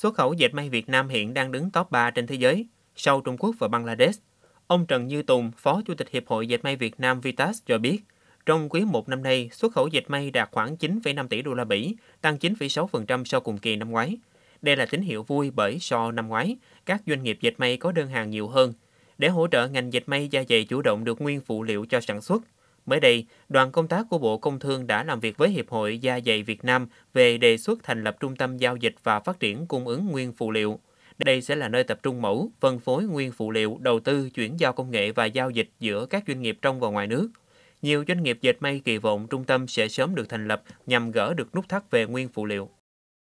Xuất khẩu dệt may Việt Nam hiện đang đứng top 3 trên thế giới, sau Trung Quốc và Bangladesh. Ông Trần Như Tùng, Phó Chủ tịch Hiệp hội Dệt may Việt Nam Vitas cho biết, trong quý 1 năm nay, xuất khẩu dệt may đạt khoảng 9,5 tỷ đô la Mỹ, tăng 9,6% so cùng kỳ năm ngoái. Đây là tín hiệu vui bởi so năm ngoái, các doanh nghiệp dệt may có đơn hàng nhiều hơn. Để hỗ trợ ngành dệt may da dày chủ động được nguyên phụ liệu cho sản xuất, Mới đây, đoàn công tác của Bộ Công Thương đã làm việc với Hiệp hội Da dày Việt Nam về đề xuất thành lập trung tâm giao dịch và phát triển cung ứng nguyên phụ liệu. Đây sẽ là nơi tập trung mẫu, phân phối nguyên phụ liệu, đầu tư, chuyển giao công nghệ và giao dịch giữa các doanh nghiệp trong và ngoài nước. Nhiều doanh nghiệp dệt may kỳ vọng trung tâm sẽ sớm được thành lập nhằm gỡ được nút thắt về nguyên phụ liệu.